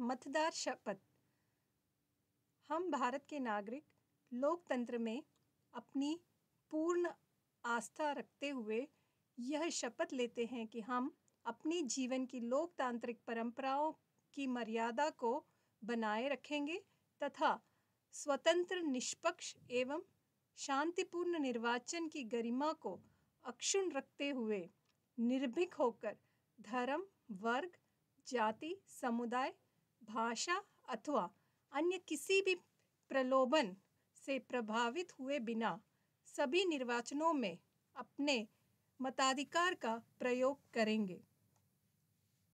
मतदार शपथ हम भारत के नागरिक लोकतंत्र में अपनी पूर्ण आस्था रखते हुए यह शपथ लेते हैं कि हम अपनी जीवन की लोकतांत्रिक परंपराओं की मर्यादा को बनाए रखेंगे तथा स्वतंत्र निष्पक्ष एवं शांतिपूर्ण निर्वाचन की गरिमा को अक्षुण रखते हुए निर्भीक होकर धर्म वर्ग जाति समुदाय भाषा अथवा अन्य किसी भी प्रलोभन से प्रभावित हुए बिना सभी निर्वाचनों में अपने मताधिकार का प्रयोग करेंगे